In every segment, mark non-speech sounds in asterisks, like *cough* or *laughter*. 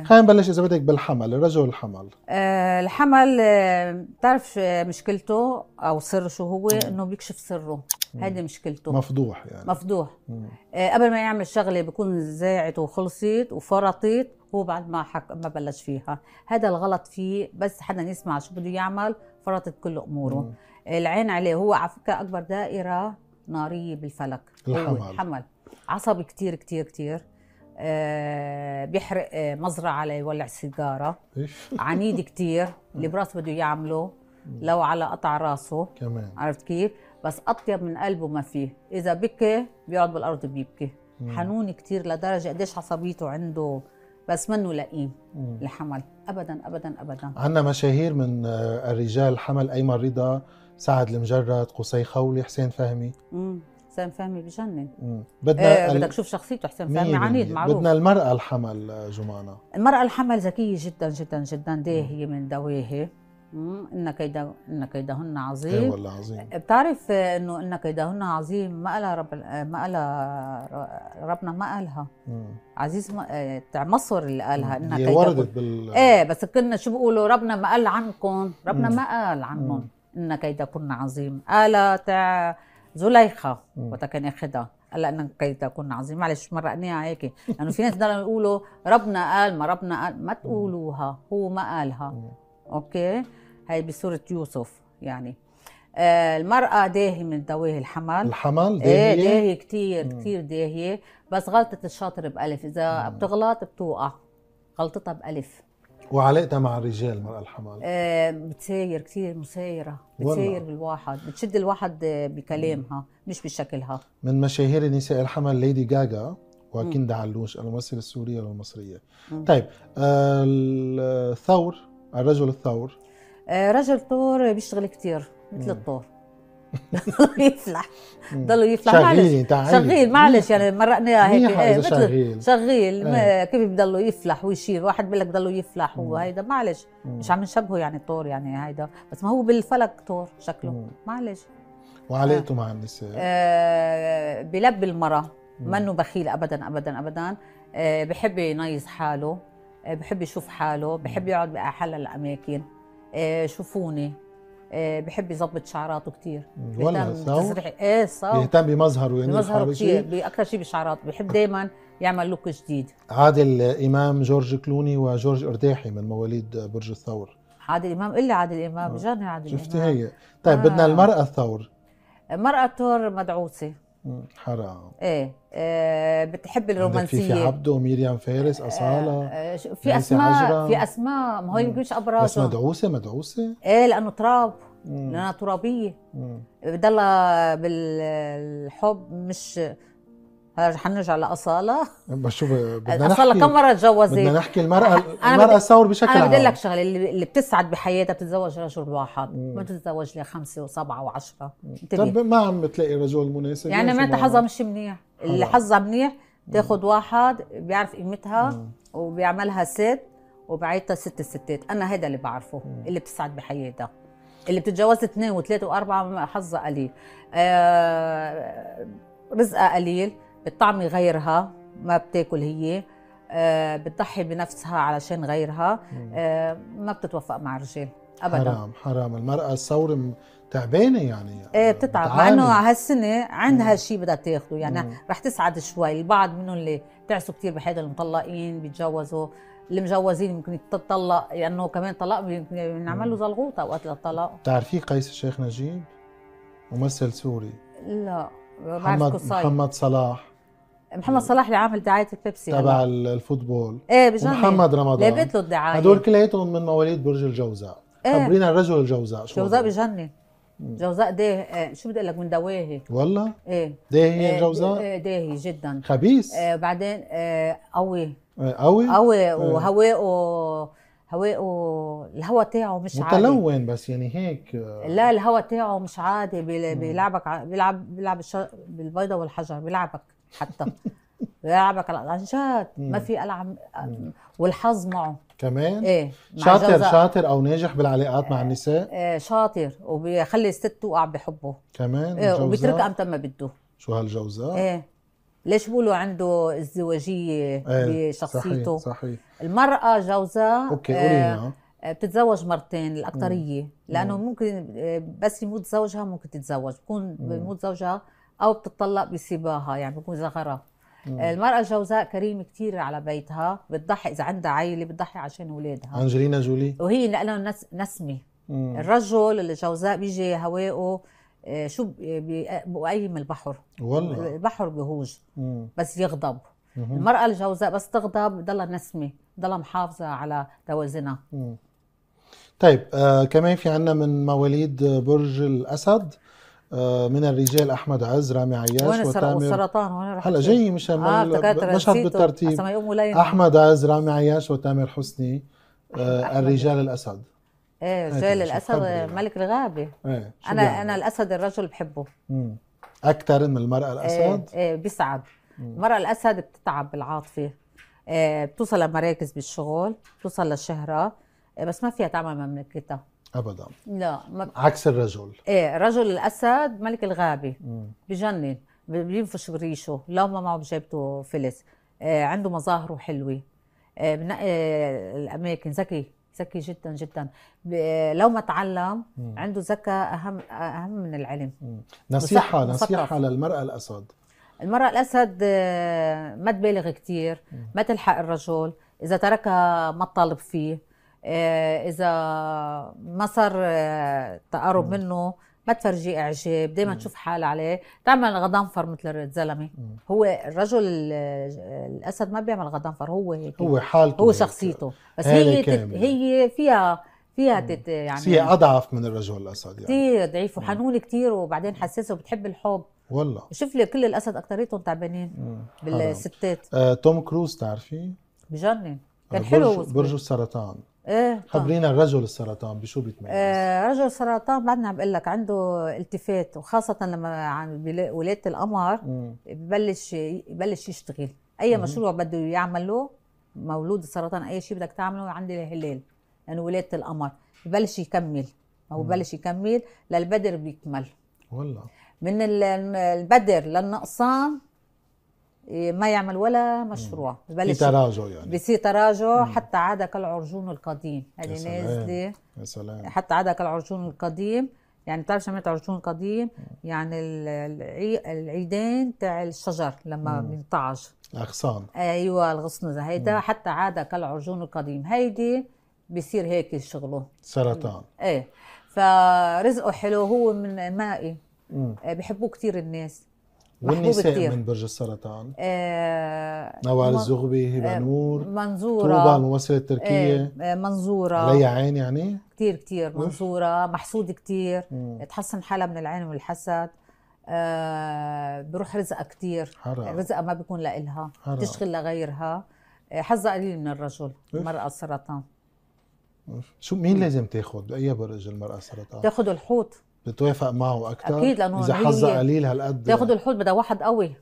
إيه. خلينا نبلش اذا بدك بالحمل الرجل آه، الحمل آه الحمل بتعرف آه مشكلته او سر شو هو انه بيكشف سره هذه مشكلته مفضوح يعني مفضوح آه قبل ما يعمل شغله بكون زاعت وخلصت وفرطت هو بعد ما حك... ما بلش فيها هذا الغلط فيه بس حدا يسمع شو بده يعمل فرطت كل اموره مم. آه، العين عليه هو على فكره اكبر دائره ناريه بالفلك الحمل الحمل عصبي كثير كثير كثير آه، بيحرق آه، مزرعه ليولع سيجاره *laughs* عنيد كتير اللي براسه بده يعمله لو على قطع راسه كمان عرفت كيف بس اطيب من قلبه ما فيه اذا بكي بيقعد بالارض بيبكي حنون كتير لدرجه قديش عصبيته عنده بس منه لئيم الحمل ابدا ابدا ابدا عندنا مشاهير من آه، الرجال حمل ايمن رضا سعد المجرد قصي خولي حسين فهمي حسام فهمي بجنن بدنا آه بدك تشوف شخصيته حسام فهمي عنيد معروف بدنا المرأة الحمل جمانة المرأة الحمل ذكية جدا جدا جدا داهية من دواهي ان كيدا ان كيدهن عظيم ايه والله عظيم آه، بتعرف انه ان كيدهن عظيم ما قالها رب آه، ما قالها ربنا ما قالها مم. عزيز ما آه، تاع مصر اللي قالها ان كيدا وردت بال ايه بس كنا شو بيقولوا ربنا ما قال عنكم ربنا مم. ما قال عنهم ان كيدكن عظيم قال تاع زليخه وقتها كان ياخذها قال انا كي تكون عظيم معلش مرقناها هيك لانه في ناس ضلوا يقولوا ربنا قال ما ربنا قال ما تقولوها هو ما قالها اوكي هي بسوره يوسف يعني آه، المرأة داهية من دواهي الحمل الحمل إيه، داهية؟ ايه داهية كتير مم. كتير داهية بس غلطة الشاطر بألف إذا مم. بتغلط بتوقع غلطتها بألف وعلاقتها مع الرجال المرأة الحمال آه بتساير كثير مسايرة بتساير بالواحد بتشد الواحد بكلامها مش بشكلها من مشاهير نساء الحمل ليدي جاجا وكندا علوش الممثلة السورية والمصرية مم. طيب آه الثور الرجل الثور آه رجل ثور بيشتغل كثير مثل الثور *laughs* يفلح ضلوا يفلح شغيل شغيل معلش يعني مرقناها هيك ايه شغيل, شغيل إيه. كيف بضلوا يفلح ويشير واحد بيقول لك ضلوا يفلح وهيدا معلش مش عم نشبهه يعني طور يعني هيدا بس ما هو بالفلك طور شكله معلش وعلاقته آه. مع النساء آه، بلب المراه منه بخيل ابدا ابدا ابدا آه، بحب ينيز حاله بحب يشوف حاله بحب يقعد باحلى الاماكن شوفوني آه، بحب يظبط شعراته كثير والله تزريح ايه صح بيهتم بمظهره يعني بمظهره كثير اكثر شيء بشعراته بحب دائما يعمل لوك جديد عادل امام جورج كلوني وجورج ارداحي من مواليد برج الثور عادل امام لي عادل امام آه. جاني عادل شفتي امام شفتي هي طيب آه. بدنا المراه الثور مرأة الثور مدعوسه حرام ايه, إيه، آه بتحب الرومانسيه في عبده ميريام فارس اصاله آه في اسماء في اسماء ما هو يمكنش ابراز بس مدعوسه مدعوسه ايه لانه تراب لانها ترابيه بتضلها بالحب مش رح نرجع لاصاله بس شو بدنا نحكي اصاله كم مره تجوزت بدنا نحكي المراه المراه الثور بشكل عام انا بدي لك شغله اللي بتسعد بحياتها بتتزوج رجل واحد ما بتتزوج لي خمسه وسبعه وعشره طب ما عم بتلاقي رجل مناسب يعني معناتها حظها مش منيح اللي حظها منيح تاخذ واحد بيعرف قيمتها وبيعملها ست وبعيدها ست الستات انا هذا اللي بعرفه مم. اللي بتسعد بحياتها اللي بتتجوز اثنين وثلاثه واربعه حظها قليل آه رزقها قليل بتطعمي غيرها ما بتاكل هي آه، بتضحي بنفسها علشان غيرها آه، ما بتتوفق مع الرجال ابدا حرام حرام المراه الثوره تعبانه يعني ايه آه، بتتعب مع انه هالسنه عندها شيء بدها تاخده يعني مم. رح تسعد شوي البعض منهم اللي بتعسوا كثير بحياتهم المطلقين بيتجوزوا المجوزين ممكن يتطلق لانه يعني كمان طلاق بنعمل له زلغوطه وقت الطلاق بتعرفي قيس الشيخ نجيب ممثل سوري لا محمد محمد صلاح محمد صلاح اللي عامل دعايه البيبسي تبع الفوتبول ايه بجنن محمد رمضان لبيت له الدعايه هدول كلياتهم من مواليد برج الجوزاء ايه خبرينا الرجل الجوزاء شو جوزاء بجنن جوزاء داهي إيه، شو بدي اقول لك من دواهي والله؟ ايه داهي يعني الجوزاء إيه، جوزاء؟ إيه، داهي جدا خبيث إيه بعدين إيه قوي قوي؟ قوي وهوائه هوائه الهواء تاعه مش متلون عادي متلون بس يعني هيك آه. لا الهواء تاعه مش عادي بيلعبك بيلعب بيلعب بالبيضه والحجر بيلعبك حتى لعبك على الانشات ما في العب والحظ معه كمان ايه شاطر شاطر او ناجح بالعلاقات مع النساء ايه شاطر وبيخلي الست توقع بحبه كمان ايه وبيتركها امتى ما بده شو هالجوزاء ايه ليش بيقولوا عنده ازدواجيه ايه بشخصيته صحيح صحيح المراه جوزاء اوكي إيه، قولي ايه بتتزوج مرتين الاكثريه لانه ممكن إيه، بس يموت زوجها ممكن تتزوج بكون بيموت زوجها او بتطلق بسباها يعني بكون زغرة مم. المرأة الجوزاء كريم كثير على بيتها بتضحي إذا عندها عائلة بتضحي عشان أولادها أنجلينا جولي وهي لها نسمة مم. الرجل الجوزاء بيجي هوائه آه، شو بقيم آه، البحر والله البحر بهوج بس يغضب مم. المرأة الجوزاء بس تغضب بضلها نسمة بضلها محافظة على توازنها طيب آه كمان في عنا من مواليد برج الأسد آه، من الرجال احمد عز رامي عياش وانا وتامر السرطان وانا هلا جاي مش آه مش بالترتيب احمد عز رامي عياش وتامر حسني آه الرجال الاسد ايه رجال الاسد يعني. ملك الغابه ايه انا يعني؟ انا الاسد الرجل بحبه امم اكثر من المراه إيه، الاسد ايه, ايه بيسعد المراه الاسد بتتعب بالعاطفه ايه بتوصل لمراكز بالشغل بتوصل للشهره إيه، بس ما فيها تعمل مملكتها ابدا لا ما... عكس الرجل ايه رجل الاسد ملك الغابه بجنن بينفش بريشه لو ما معه بجيبته فلس آه عنده مظاهره حلوه آه بنقي آه الاماكن ذكي ذكي جدا جدا إيه، لو ما تعلم مم. عنده ذكاء اهم اهم من العلم مم. نصيحه نصيحه للمراه الاسد المراه الاسد إيه، ما تبالغ كثير ما تلحق الرجل اذا تركها ما تطالب فيه آه، اذا ما صار آه، تقارب منه ما تفرجي اعجاب دائما تشوف حال عليه تعمل غضنفر مثل الزلمه هو الرجل الاسد ما بيعمل غضنفر هو هيك هو حالته هو شخصيته بس هي هي فيها فيها تت يعني فيها اضعف من الرجل الاسد يعني كثير ضعيف وحنون كثير وبعدين حساسه وبتحب الحب والله شوف لي كل الاسد اكثريتهم تعبانين بالستات آه، توم كروز تعرفي بجنن كان آه، حلو برج السرطان ايه خبرينا الرجل السرطان بشو بيتميز؟ آه رجل السرطان بعدنا بقول لك عنده التفات وخاصه لما عم ولاده القمر ببلش يبلش يشتغل اي مم. مشروع بده يعمله مولود السرطان اي شيء بدك تعمله عند الهلال لانه يعني ولاده القمر ببلش يكمل او ببلش يكمل للبدر بيكمل والله من البدر للنقصان ما يعمل ولا مشروع ببلش في تراجع يعني بصير تراجع حتى عاد كالعرجون القديم هذه يعني نازله يا سلام حتى عاد كالعرجون القديم يعني بتعرف شو معناتها عرجون قديم يعني العيدين تاع الشجر لما بينطعج الاغصان ايوه الغصن هيدا حتى عاد كالعرجون القديم هيدي بصير هيك شغله سرطان ايه فرزقه حلو هو من مائي بحبوه كثير الناس والنساء كتير. من برج السرطان آه نوال الزغبي هبه آه نور منظوره طوبى الممثله التركيه آه, آه، منظوره ليا عين يعني كثير كثير منظوره محسود كثير تحسن حالها من العين والحسد آه بروح رزقها كثير رزقها ما بيكون لإلها بتشتغل لغيرها آه، حظها قليل من الرجل المرأة السرطان شو مين لازم تاخذ؟ بأي برج المرأة السرطان؟ تاخذ الحوت بتوافق معه اكثر اكيد لانه اذا حظها قليل هالقد تاخد الحوت بدها واحد قوي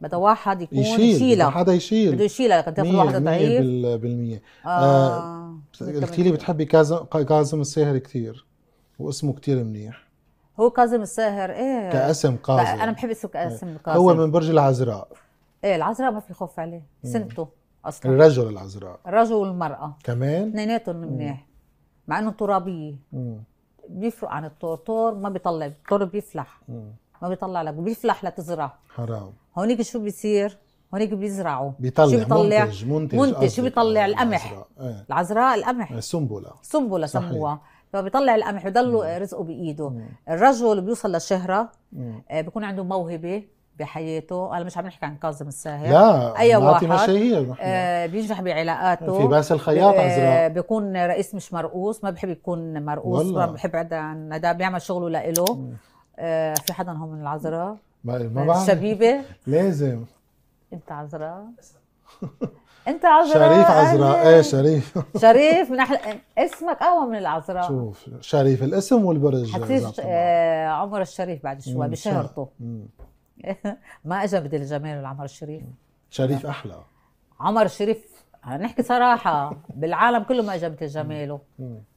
بدها واحد يكون يشيل يشيلها حدا يشيل بده يشيلها لكن تاخد واحد ضعيف 100% آه, آه، قلتي لي بتحبي كاظم كاظم الساهر كثير واسمه كثير منيح هو كاظم الساهر ايه كاسم كاظم انا بحب اسمه كاسم إيه. كاظم هو من برج العذراء ايه العذراء ما في خوف عليه سنته اصلا الرجل العذراء الرجل والمراه كمان اثنيناتهم منيح مع انه ترابيه بيفرق عن تور ما بيطلع الطور بيفلح ما بيطلع لك بيفلح لتزرعه حرام هونيك شو بيصير هونيك بيزرعوا بيطلع شو بيطلع منتج منتج, منتج شو بيطلع آه، إيه. القمح ايه. العذراء القمح السنبله السنبله سموها فبيطلع القمح بضله رزقه بايده مم. الرجل بيوصل للشهره آه، بيكون عنده موهبه بحياته هلا مش عم نحكي عن كاظم الساهر لا اي واحد مشاهير آه بينجح بعلاقاته في باسل خياط آه بيكون رئيس مش مرؤوس ما بحب يكون مرؤوس ما بحب عن ندى بيعمل شغله لإله آه في حدا هون من العذراء ما الشبيبه لازم انت عذراء *laughs* انت عذراء شريف عذراء ايه شريف *laughs* شريف من احلى اسمك اقوى من العذراء شوف شريف الاسم والبرج حتصير آه عمر الشريف بعد شوي بشهرته *laughs* ما اجى بدل الجمال والعمر الشريف شريف احلى عمر الشريف هنحكي صراحة بالعالم كله ما اجى جماله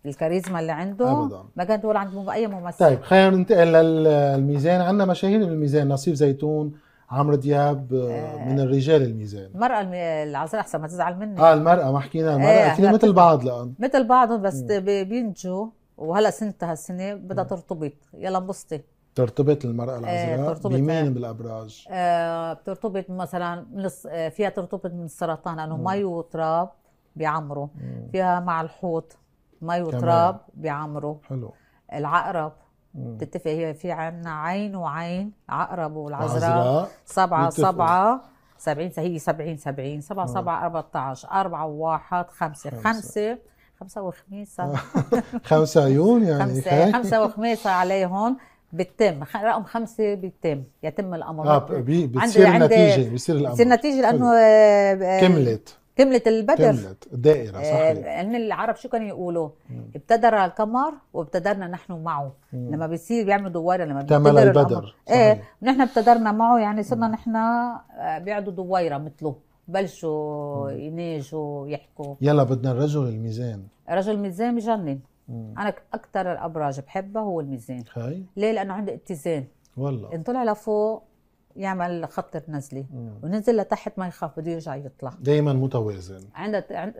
الكاريزما اللي عنده أبداً. ما كانت ولا عند أي ممثل طيب خلينا ننتقل للميزان عندنا مشاهير الميزان نصيف زيتون عمرو دياب آه، آه. من الرجال الميزان المرأة العذراء أحسن ما تزعل مني اه المرأة ما حكينا المرأة آه مثل بعض الآن مثل بعض بس بينجوا وهلا سنتها السنة بدها ترتبط يلا انبسطي ترتبط المرأة آه، العذراء آه بمين بالأبراج؟ آه بترتبط مثلا آه، فيها ترتبط من السرطان لأنه مي وتراب بيعمروا فيها مع الحوت مي وتراب بعمره حلو العقرب بتتفق هي في عنا عين وعين عقرب والعذراء سبعة سبعة 70 هي 70 70 7 7 14 4 وواحد 5 5 خمسة وخميسة *laughs* خمسة عيون يعني خمسة وخميسة عليهم بالتام رقم خمسة بالتام يتم الأمر اه بتصير عند نتيجة بيصير الأمر بتصير نتيجة لأنه آه، آه، كملت كملت البدر كملت الدائرة صحيح آه العرب شو كانوا يقولوا؟ ابتدر القمر وابتدرنا نحن معه مم. لما بيصير بيعملوا دويرة لما اكتمل البدر ايه نحن ابتدرنا معه يعني صرنا نحن آه، بيعدوا دويرة مثله بلشوا يناجوا يحكوا يلا بدنا الرجل الميزان رجل الميزان بجنن مم. انا اكثر الابراج بحبها هو الميزان هاي ليه لانه عندي اتزان والله ان طلع لفوق يعمل خط نزلي ونزل لتحت ما يخاف بده يرجع يطلع دائما متوازن عندك عند...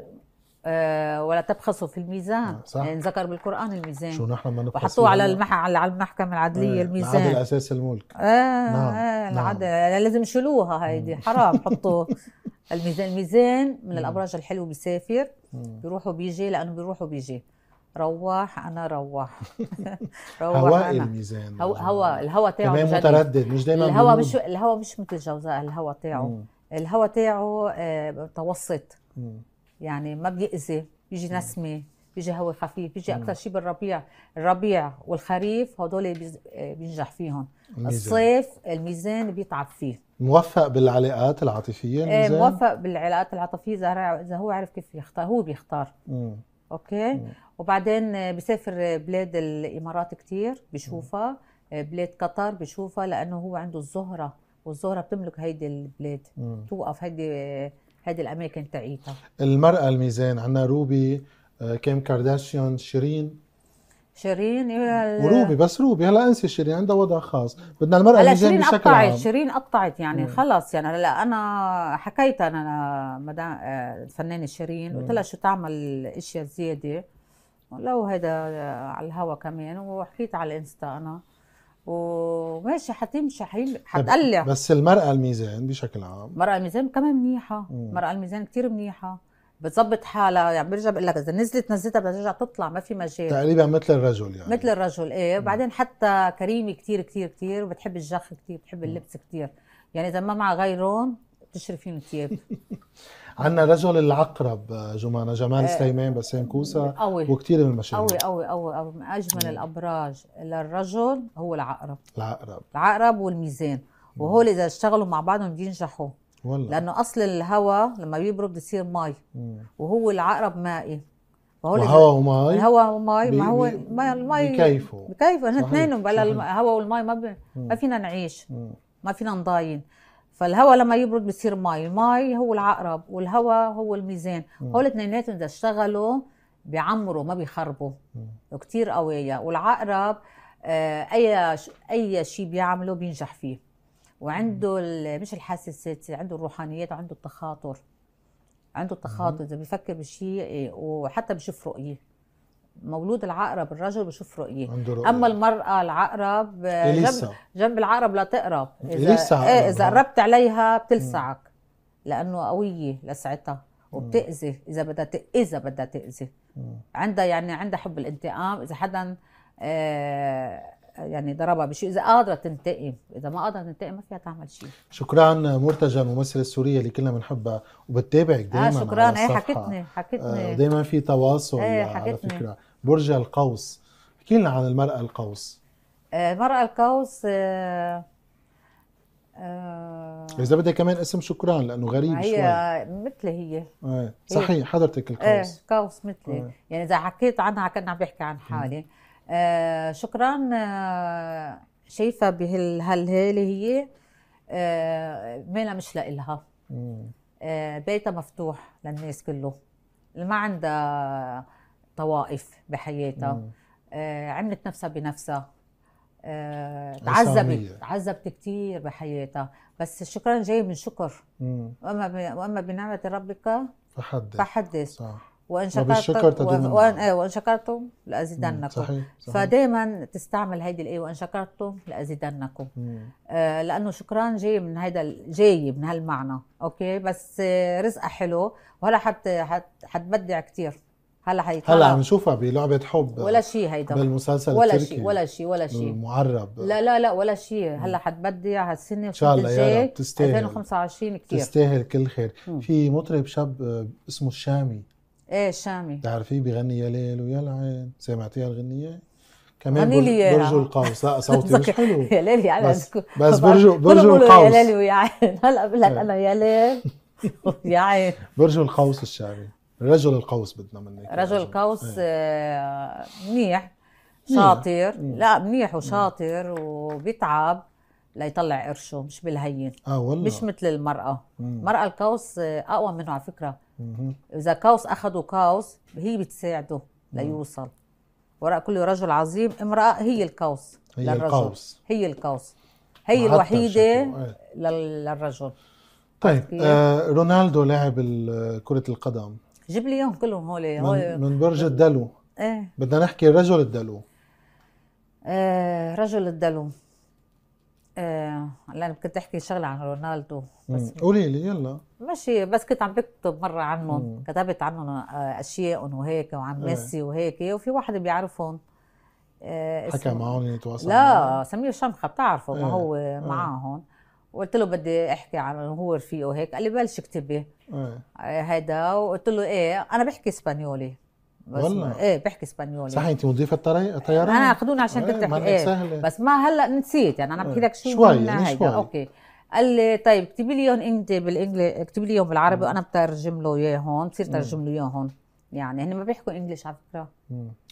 آه ولا تبخسوا في الميزان آه، صح يعني ذكر بالقران الميزان شو نحن ما وحطوه على المح على المحكمه العدليه آه الميزان العدل اساس الملك اه, نعم. آه نعم. العدل نعم. لازم شلوها هيدي حرام *laughs* حطوا الميزان الميزان من الابراج الحلو بيسافر بيروح وبيجي لانه بيروح وبيجي روح انا روح *laughs* روح هواء أنا. الميزان هو هوا الهوا تاعه تمام متردد مش دايما الهوا مش الهوا مش مثل الجوزاء الهوا تاعه الهوا تاعه آه، متوسط يعني ما بيأذي بيجي نسمه بيجي هواء خفيف بيجي اكثر شيء بالربيع الربيع والخريف هدول آه، بينجح فيهم الميزان. الصيف الميزان بيتعب فيه موفق بالعلاقات العاطفيه آه، الميزان موفق بالعلاقات العاطفيه اذا اذا هو عرف كيف يختار هو بيختار مم. اوكي مم. وبعدين بسافر بلاد الامارات كتير بشوفها بلاد قطر بشوفها لانه هو عنده الزهره والزهره بتملك هيدي البلاد مم. توقف هيدي هيدي الاماكن تاعيتها المراه الميزان عندنا روبي آه، كيم كارداشيان شيرين شيرين وروبي بس روبي هلا انسي شيرين عندها وضع خاص بدنا المراه هلا شيرين قطعت شيرين قطعت يعني خلص يعني هلا انا حكيت انا مدام آه، الفنانه شيرين قلت لها شو تعمل اشياء زياده لو هيدا آه، على الهوا كمان وحكيت على الانستا انا وماشي حتمشي طيب، حتقلع بس المرأة الميزان بشكل عام المرأة الميزان كمان منيحة المرأة الميزان كتير منيحة بتظبط حالها يعني برجع بقول لك اذا نزلت نزلتها بدها ترجع تطلع ما في مجال تقريبا مثل الرجل يعني مثل الرجل ايه وبعدين حتى كريمه كثير كثير كثير وبتحب الجخ كثير بتحب اللبس كثير يعني اذا ما معها غيرون بتشرفين الثياب *laughs* عندنا رجل العقرب جمانة جمال إيه سليمان بسام كوسة قوي وكثير من المشاهير قوي قوي قوي قوي من اجمل مم. الابراج للرجل هو العقرب العقرب العقرب والميزان وهول اذا اشتغلوا مع بعضهم بينجحوا والله. لانه اصل الهواء لما بيبرد بصير مي وهو العقرب مائي فهو وهواء ومي الهواء ومي ما هو المي المي بكيفه بكيفه اثنين بلا الهواء والمي ما ب... ما فينا نعيش مم. ما فينا نضاين فالهواء لما يبرد بصير مي المي هو العقرب والهواء هو الميزان هول اثنيناتهم اذا اشتغلوا بيعمروا ما بيخربوا كثير قويه والعقرب آه، اي اي شيء بيعمله بينجح فيه وعنده مش الحاسه السادسه عنده الروحانيات وعنده التخاطر عنده التخاطر اذا بيفكر بشيء إيه، وحتى بشوف رؤيه مولود العقرب الرجل بشوف رؤيه اما المراه العقرب آه، جنب, جنب العقرب لا تقرب اذا إيه، اذا آه. قربت عليها بتلسعك لانه قويه لسعتها وبتاذي اذا بدها اذا بدها تاذي عندها يعني عندها حب الانتقام اذا حدا آه يعني ضربها بشيء اذا قادره تنتقم اذا ما قادره تنتقم ما فيها تعمل شيء شكرا مرتجى الممثله السوريه اللي كلنا بنحبها وبتتابعك دائما آه شكرا ايه حكتني حكتني آه دائما في تواصل ايه حكتني. على فكره برج القوس احكي لنا عن المراه القوس آه المراه القوس آه آه اذا بدها كمان اسم شكرا لانه غريب هي شوي مثل هي ايه صحيح حضرتك القوس ايه قوس مثلي آه يعني اذا حكيت عنها كنا عم بحكي عن حالي آه آه، شكرا آه، شايفه بهالهاله هي آه، مالها مش لإلها بيتها مفتوح للناس كله ما عندها طوائف بحياتها عملت نفسها بنفسها تعذبت تعذبت كثير بحياتها بس الشكران جاي من شكر واما واما بنعمه ربك فحدث فحدث صح. وان شكرتم وان وان شكرتم لازيدنكم صحيح. فدائما تستعمل هيدي الايه وان شكرتم لازيدنكم آه لانه شكران جاي من هيدا جاي من هالمعنى اوكي بس آه حلو وهلا حت حتبدع كثير هلا هي هلا عم نشوفها بلعبة حب ولا شيء هيدا بالمسلسل ولا شيء ولا شيء ولا شيء معرب لا لا لا ولا شيء هلا حتبدع هالسنة ان شاء الله يا رب تستاهل 2025 كثير تستاهل كل خير في مطرب شاب آه، اسمه الشامي ايه شامي بتعرفيه بغني يا ليل ويا العين سمعتيها الغنيه كمان غني لي برج القوس لا *laughs* صوتي مش حلو يا ليل يعني بس, بس برج برج القوس يا ليل ويا عين هلا بقول لك انا يا ليل ويا *laughs* عين برج القوس الشعبي رجل القوس بدنا منك رجل القوس إيه. آه، منيح شاطر لا منيح وشاطر وبيتعب ليطلع قرشه مش بالهين اه والله مش مثل المراه مرأة القوس آه، اقوى منه على فكره اذا قوس اخذوا قوس هي بتساعده ليوصل وراء كل رجل عظيم امراه هي القوس هي الكاوس القوس. هي القوس هي الوحيده للرجل طيب آه رونالدو لاعب كره القدم جيب لي اياهم كلهم هول من, من برج الدلو ايه بدنا نحكي رجل الدلو آه رجل الدلو ايه انا كنت احكي شغله عن رونالدو بس قولي لي يلا ماشي بس كنت عم بكتب مره عنهم كتبت عنهم آه، اشياء وهيك وعن إيه. ميسي وهيك وفي واحد بيعرفهم آه حكى معهم يتواصل يعني لا سمير شمخه بتعرفه ايه. ما هو ايه. معهم وقلت له بدي احكي عن هو رفيقه هيك قال لي بلش اكتبي إيه. آه، هيدا وقلت له ايه انا بحكي اسبانيولي والله ايه بحكي اسبانيولي صح انت مضيفه الطيران انا اخذوني عشان كنت بحكي ايه, إيه. بس ما هلا نسيت يعني انا بحكي إيه. لك شو شوي يعني شوي اوكي قال لي طيب اكتبي لي اياهم انت بالانجليزي اكتبي لي اياهم بالعربي وانا بترجم له اياهم بتصير بصير ترجم له اياهم يعني هن ما بيحكوا انجلش على فكره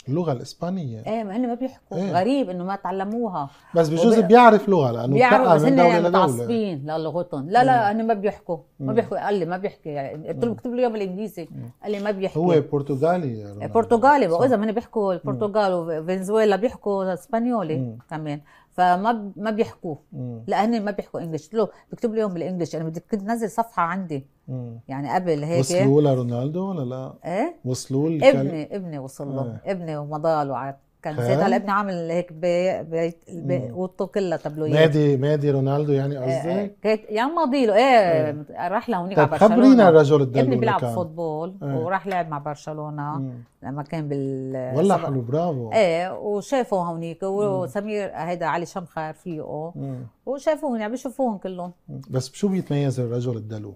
اللغه الاسبانيه ايه ما هن ما بيحكوا إيه؟ غريب انه ما تعلموها بس بجوز وب... بيعرف لغه لانه بيعرف بس هن متعصبين للغتهم لا لا هن ما بيحكوا ما بيحكوا قال لي ما بيحكي يعني قلت له اكتب له اياهم بالانجليزي قال لي ما بيحكي هو برتغالي إيه، برتغالي واذا ما هن بيحكوا البرتغال وفنزويلا بيحكوا اسبانيولي كمان فما ما بيحكوه لا هن ما بيحكوا انجلش قلت له بكتب لي اياهم بالانجلش انا بدي كنت نزل صفحه عندي مم. يعني قبل هيك وصلوا لرونالدو ولا لا؟ ايه وصلوا ابني كان... ابني وصل له إيه. آه. ابني ومضى له على كان زيت ابني عامل هيك بيت بي بي اوضته كلها تبلويات مادي مادي رونالدو يعني قصدك؟ ايه, إيه. يعني ماضي له ايه, ايه. راح لهونيك طيب على برشلونه خبرينا الرجل الدلو ابني بيلعب فوتبول ايه. وراح لعب مع برشلونه مم. لما كان بال والله حلو برافو ايه وشافوا هونيك وسمير هيدا علي شمخه رفيقه وشافوهم يعني بيشوفوهم كلهم بس بشو بيتميز الرجل الدلو؟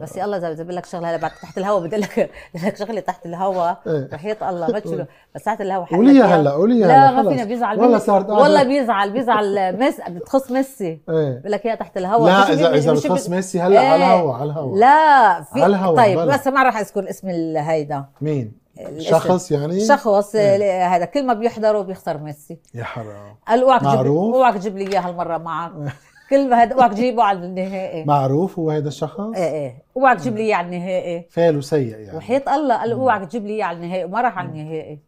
بس يلا اذا بدي لك شغله هلا بعد تحت الهواء بدي لك لك شغله تحت الهواء وحيط إيه. الله ما بس تحت الهواء حلو قولي هلا قولي هلا لا ما فينا بيزعل والله صارت والله بيزعل بيزعل مس بتخص ميسي *laughs* إيه. بقول لك اياها تحت الهواء لا اذا اذا بتخص ميسي هلا ايه. على الهواء على الهواء لا في على الهواء طيب بس ما راح اذكر اسم هيدا مين؟ شخص يعني شخص هذا إيه. كل ما بيحضره بيخسر ميسي يا حرام قال اوعك تجيب اوعك لي اياها المره معك *laughs* كل ما هذا اوعك تجيبه على النهائي معروف هو هذا الشخص؟ ايه ايه اوعك تجيب لي اياه على النهائي فعله سيء يعني وحيط الله قال اوعك تجيب لي اياه على النهائي وما راح على النهائي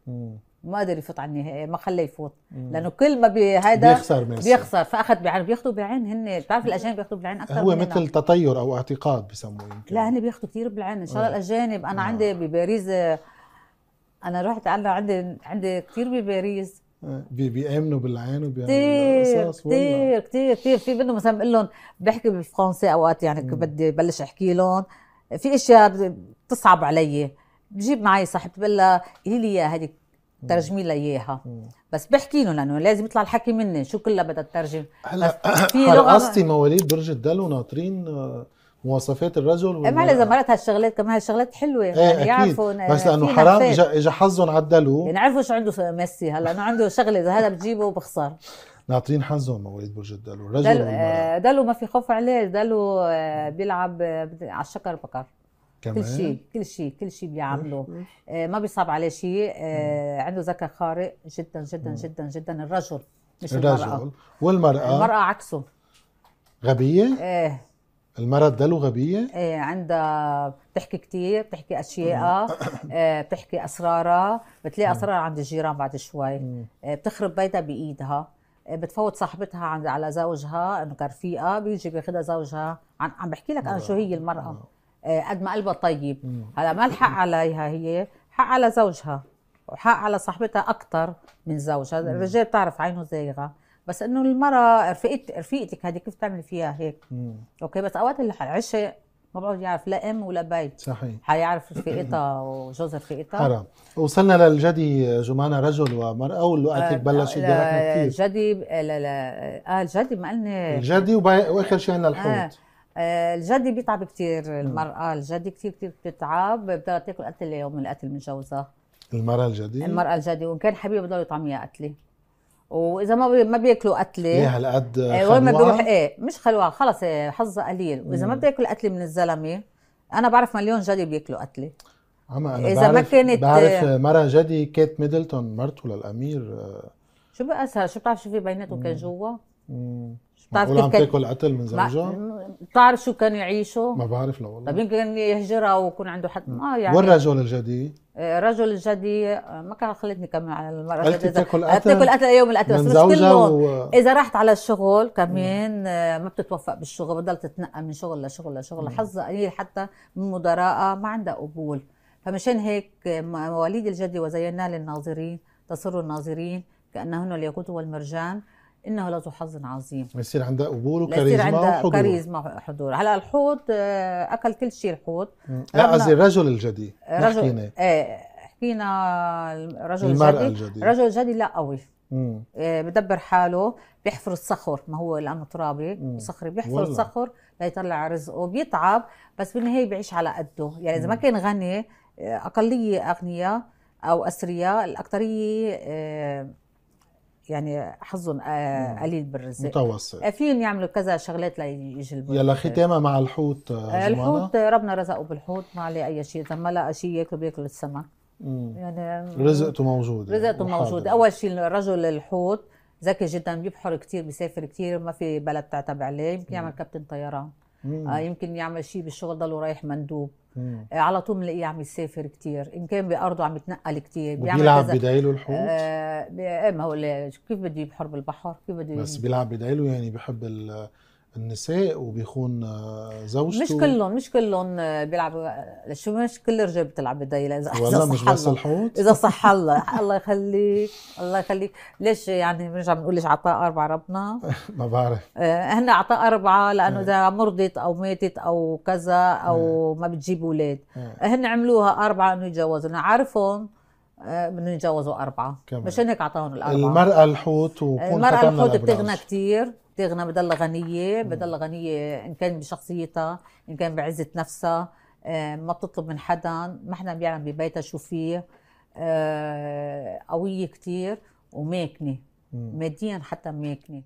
ما قدر يفوت على النهائي ما خلى يفوت لانه كل ما بهذا بيخسر ميسي. بيخسر فاخذ بعين بياخذوا بعين هن بتعرف الاجانب بياخذوا بالعين اكثر هو مثل تطير او اعتقاد بسموه يمكن لا هن بياخذوا كثير بالعين ان شاء الله آه. الاجانب انا عندي آه. بباريس انا رحت انا عندي عندي كثير بباريس بيامنوا بالعين وبيعملوا قصص كثير كثير كثير في منهم مثلا بقول لهم بحكي بالفرنسي اوقات يعني بدي بلش احكي لهم في اشياء بتصعب علي بجيب معي صاحبتي بقول لها قولي لي اياها هذيك ترجمي لها اياها بس بحكي لهم لانه لازم يطلع الحكي مني شو كلها بدها تترجم هلا في لغه قصتي مواليد برج الدلو ناطرين آه، مواصفات الرجل إيه، وال... ما اذا مرات هالشغلات كمان هالشغلات حلوه يعني ايه يعرفوا بس لانه حرام اجى اجى حظهم عدلوا يعني عرفوا شو عنده ميسي هلا انه عنده شغله اذا هذا بجيبه بخسر ناطرين حظهم مواليد برج الدلو الرجل دلو, آه، دلو ما في خوف عليه دلو آه، بيلعب آه، على الشكر بكر كمان. كل شيء كل شيء كل شيء بيعمله ما بيصعب عليه شيء عنده ذكاء خارق جدا جدا مم. جدا جدا الرجل مش الرجل المرأة والمرأة المرأة عكسه غبية؟ ايه المرض ده غبيه؟ ايه عندها بتحكي كثير بتحكي اشياء آه، بتحكي اسرارها بتلاقي اسرارها عند الجيران بعد شوي آه، بتخرب بيتها بايدها آه، بتفوت صاحبتها عند على زوجها انه كان رفيقه بيجي بياخذها زوجها عن عم بحكي لك انا شو هي المراه قد ما قلبها طيب هلا ما الحق عليها هي حق على زوجها وحق على صاحبتها اكثر من زوجها الرجال بتعرف عينه زايغه بس انه المراه رفيقت رفيقتك هذه كيف تعمل فيها هيك مم. اوكي بس اوقات اللي حيعشق ما بعرف يعرف لا ام ولا بي صحيح حيعرف *clears throat* رفيقتها وجوز رفيقتها حرام وصلنا للجدي جمانة رجل ومرأة والوقت آه، بلش يدركنا كثير الجدي لا لا اه الجدي ما قلنا الجدي واخر شيء عندنا الحوت آه،, آه. الجدي بيتعب كثير المرأة الجدي كثير كثير بتتعب بتضل تاكل قتلة يوم القتل من جوزها المرأة الجدي المرأة الجدي وإن كان حبيبها بضل يطعميها قتلة واذا ما ما بياكلوا قتله ليه هالقد وين إيه، ما بيروح ايه مش خلوعه خلص إيه، حظها قليل واذا ما بياكل قتله من الزلمه انا بعرف مليون جدي بياكلوا قتله اما انا اذا بعرف ما كانت بعرف مرة جدي كات ميدلتون مرته للامير آه، شو بقى شو بتعرف شو في بيناتهم كان جوا بتعرف كيف عم تاكل قتل من زوجها؟ بتعرف شو كانوا يعيشوا؟ ما بعرف لا والله طيب يمكن يهجرها ويكون عنده حد اه يعني والرجل الجدي؟ الرجل الجدي آه، آه، ما كان خلتني كمان على المرأة قلت تاكل آه، قتل تاكل قتل يوم أيوة، القتل بس مش و... إذا رحت على الشغل كمان ما بتتوفق بالشغل بتضل تتنقى من شغل لشغل لشغل حظها قليل حتى من مدراء ما عندها قبول فمشان هيك مواليد الجدي وزينا للناظرين تصر الناظرين كأنهن اليقوت والمرجان انه لذو حظ عظيم يصير عندها قبول وكاريزما عندها وحضور كاريزما وحضور هلا الحوت آه، اكل كل شيء الحوت لا قصدي الرجل الجدي آه، رجل ايه حكينا الرجل الجدي الجدي الرجل الجدي لا قوي بدبر حاله بيحفر الصخر ما هو لانه ترابي صخري بيحفر والله. الصخر ليطلع رزقه بيتعب بس بالنهايه بيعيش على قده يعني اذا ما كان غني اقليه اغنياء او اثرياء الاكثريه يعني حظهم آه، قليل بالرزق متوسط آه، فيهم يعملوا كذا شغلات ليجي البيض يلا ختامها مع الحوت جمانة. آه، الحوت ربنا رزقه بالحوت ما عليه اي شيء اذا ما لقى شيء ياكله بياكل السمك يعني رزقته موجوده رزقته موجوده موجود اول شيء الرجل الحوت ذكي جدا بيبحر كثير بيسافر كثير ما في بلد تعتب عليه يمكن يعمل كابتن طيران يمكن يعمل شيء بالشغل ضله رايح مندوب مم. آه، على طول بنلاقيه عم يسافر كتير ان كان بارضه عم يتنقل كتير بيعمل بيلعب بدايله الحوت آه إيه، ما هو كيف بده يجيب حرب البحر كيف بده بس بيلعب بدايله يعني بحب النساء وبيخون آه، زوجته مش كلهم مش كلهم آه، بيلعبوا آه، شو مش كل الرجال بتلعب بدايلة اذا ولا مش بس الحوت اذا صح *laughs* الله الله يخليك الله يخليك ليش يعني بنرجع بنقول ليش عطاء اربعه ربنا *laughs* ما بعرف هن عطاء اربعه لانه اذا مرضت او ماتت او كذا او ما بتجيب اولاد هن عملوها اربعه انه يتجوزوا انا عارفهم بدهم يتجوزوا اربعه كمان. مش هيك اعطاهم الاربعه المراه الحوت وكون المراه الحوت بتغنى كثير تغنى بدل غنيه بدل غنيه ان كان بشخصيتها ان كان بعزه نفسها آه، ما بتطلب من حدا ما حدا بيعلم ببيتها شو فيه آه، قويه كتير وماكنه ماديا حتى ماكنه